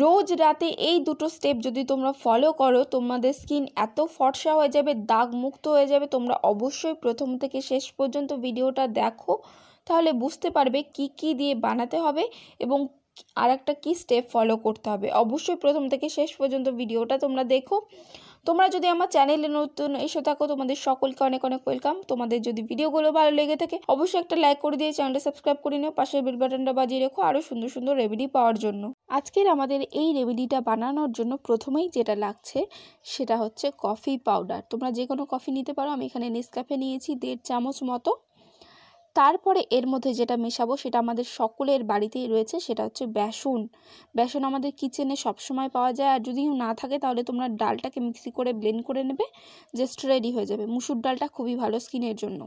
রোজ রাতে এই দুটো স্টেপ যদি তোমরা ফলো করো তোমাদের স্কিন এত ফর্সা হয়ে যাবে দাগ মুক্ত হয়ে যাবে তোমরা অবশ্যই প্রথম থেকে শেষ পর্যন্ত ভিডিওটা দেখো তাহলে বুঝতে পারবে কি কি দিয়ে বানাতে হবে এবং আর একটা কী স্টেপ ফলো করতে হবে অবশ্যই প্রথম থেকে শেষ পর্যন্ত ভিডিওটা তোমরা দেখো তোমরা যদি আমার চ্যানেলে নতুন এসে থাকো তোমাদের সকলকে অনেক অনেক ওয়েলকাম তোমাদের যদি ভিডিওগুলো ভালো লেগে থাকে অবশ্যই একটা লাইক করে দিয়ে চ্যানেলটা সাবস্ক্রাইব করে নিও পাশে বেল বাটনটা বাজিয়ে রেখো আরও সুন্দর সুন্দর রেমেডি পাওয়ার জন্য আজকের আমাদের এই রেমেডিটা বানানোর জন্য প্রথমেই যেটা লাগছে সেটা হচ্ছে কফি পাউডার তোমরা যে কোনো কফি নিতে পারো আমি এখানে নেসক্যাফে নিয়েছি দেড় চামচ মতো তারপরে এর মধ্যে যেটা মেশাবো সেটা আমাদের সকলের বাড়িতেই রয়েছে সেটা হচ্ছে বেসন বেসন আমাদের কিচেনে সবসময় পাওয়া যায় আর যদি না থাকে তাহলে তোমরা ডালটাকে মিক্সি করে ব্লেন্ড করে নেবে জাস্ট রেডি হয়ে যাবে মুসুর ডালটা খুবই ভালো স্কিনের জন্য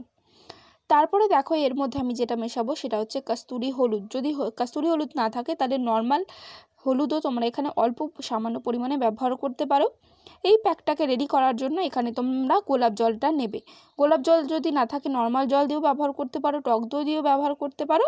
তারপরে দেখো এর মধ্যে আমি যেটা মেশাবো সেটা হচ্ছে কাস্তুরি হলুদ যদি কাস্তুরি হলুদ না থাকে তাহলে নর্মাল হলুদও তোমরা এখানে অল্প সামান্য পরিমাণে ব্যবহার করতে পারো এই প্যাকটাকে রেডি করার জন্য এখানে তোমরা গোলাপ জলটা নেবে গোলাপ জল যদি না থাকে নর্মাল জল দিয়েও ব্যবহার করতে পারো টক দই দিয়েও ব্যবহার করতে পারো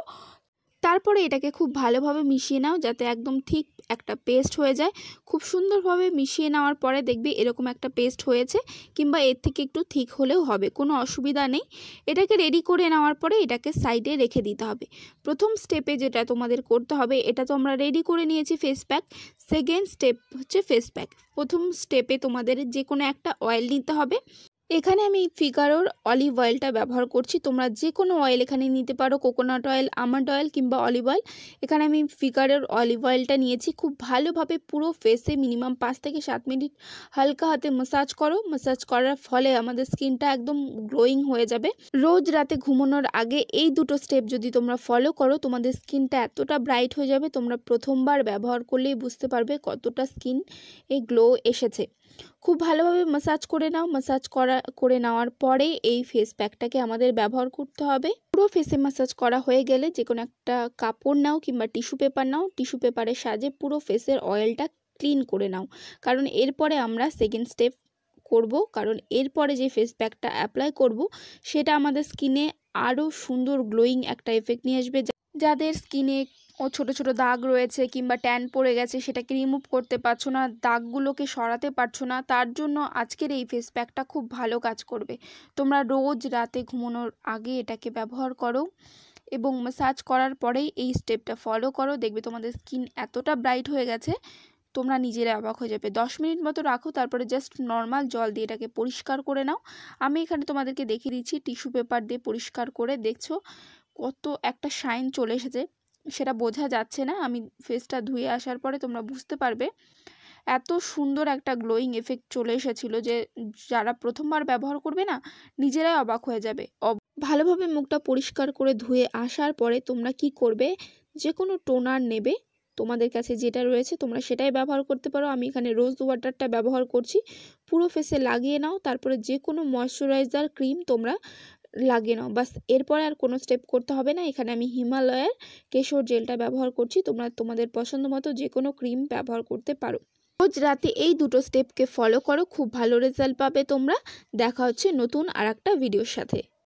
তারপরে এটাকে খুব ভালোভাবে মিশিয়ে নাও যাতে একদম ঠিক একটা পেস্ট হয়ে যায় খুব সুন্দরভাবে মিশিয়ে নেওয়ার পরে দেখবে এরকম একটা পেস্ট হয়েছে কিংবা এর থেকে একটু ঠিক হলেও হবে কোনো অসুবিধা নেই এটাকে রেডি করে নেওয়ার পরে এটাকে সাইডে রেখে দিতে হবে প্রথম স্টেপে যেটা তোমাদের করতে হবে এটা তো আমরা রেডি করে নিয়েছি ফেস প্যাক সেকেন্ড স্টেপ হচ্ছে ফেস প্যাক প্রথম স্টেপে তোমাদের যে কোনো একটা অয়েল নিতে হবে এখানে আমি ফিগারোর অলিভ অয়েলটা ব্যবহার করছি তোমরা যে কোনো অয়েল এখানে নিতে পারো কোকোনাট অয়েল আমন্ড অয়েল কিংবা অলিভ অয়েল এখানে আমি ফিগারোর অলিভ অয়েলটা নিয়েছি খুব ভালোভাবে পুরো ফেসে মিনিমাম পাঁচ থেকে সাত মিনিট হালকা হাতে মাসাজ করো মাসাজ করার ফলে আমাদের স্কিনটা একদম গ্লোয়িং হয়ে যাবে রোজ রাতে ঘুমানোর আগে এই দুটো স্টেপ যদি তোমরা ফলো করো তোমাদের স্কিনটা এতটা ব্রাইট হয়ে যাবে তোমরা প্রথমবার ব্যবহার করলেই বুঝতে পারবে কতটা স্কিন এ গ্লো এসেছে খুব ভালোভাবে মাসাজ করে নাও মাসাজ করা করে নেওয়ার পরে এই ফেস প্যাকটাকে আমাদের ব্যবহার করতে হবে পুরো ফেসে মাসাজ করা হয়ে গেলে যে কোনো একটা কাপড় নাও কিংবা টিস্যু পেপার নাও টিস্যু পেপারের সাজে পুরো ফেসের অয়েলটা ক্লিন করে নাও কারণ এরপরে আমরা সেকেন্ড স্টেপ করব কারণ এরপরে যে ফেস প্যাকটা অ্যাপ্লাই করব সেটা আমাদের স্কিনে আরও সুন্দর গ্লোয়িং একটা এফেক্ট নিয়ে আসবে যাদের স্কিনে ও ছোট ছোট দাগ রয়েছে কিংবা ট্যান পড়ে গেছে সেটাকে রিমুভ করতে পারছো না দাগগুলোকে সরাতে পারছো না তার জন্য আজকের এই ফেস প্যাকটা খুব ভালো কাজ করবে তোমরা রোজ রাতে ঘুমানোর আগে এটাকে ব্যবহার করো এবং ম্যাসাজ করার পরেই এই স্টেপটা ফলো করো দেখবে তোমাদের স্কিন এতটা ব্রাইট হয়ে গেছে তোমরা নিজেরা অবাক হয়ে যাবে দশ মিনিট মতো রাখো তারপরে জাস্ট নর্মাল জল দিয়ে এটাকে পরিষ্কার করে নাও আমি এখানে তোমাদেরকে দেখিয়ে দিচ্ছি টিস্যু পেপার দিয়ে পরিষ্কার করে দেখছো কত একটা শাইন চলে এসেছে সেটা বোঝা যাচ্ছে না আমি ফেসটা ধুয়ে আসার পরে তোমরা বুঝতে পারবে এত সুন্দর একটা গ্লোয়িং এফেক্ট চলে এসেছিল যে যারা প্রথমবার ব্যবহার করবে না নিজেরাই অবাক হয়ে যাবে ভালোভাবে মুখটা পরিষ্কার করে ধুয়ে আসার পরে তোমরা কি করবে যে কোনো টোনার নেবে তোমাদের কাছে যেটা রয়েছে তোমরা সেটাই ব্যবহার করতে পারো আমি এখানে রোজ ওয়াটারটা ব্যবহার করছি পুরো ফেসে লাগিয়ে নাও তারপরে যে কোনো ময়শ্চারাইজার ক্রিম তোমরা লাগে না বাস এরপরে আর কোনো স্টেপ করতে হবে না এখানে আমি হিমালয়ের কেশর জেলটা ব্যবহার করছি তোমরা তোমাদের পছন্দ মতো যে কোনো ক্রিম ব্যবহার করতে পারো রোজ রাতে এই দুটো স্টেপকে ফলো করো খুব ভালো রেজাল্ট পাবে তোমরা দেখা হচ্ছে নতুন আর একটা ভিডিওর সাথে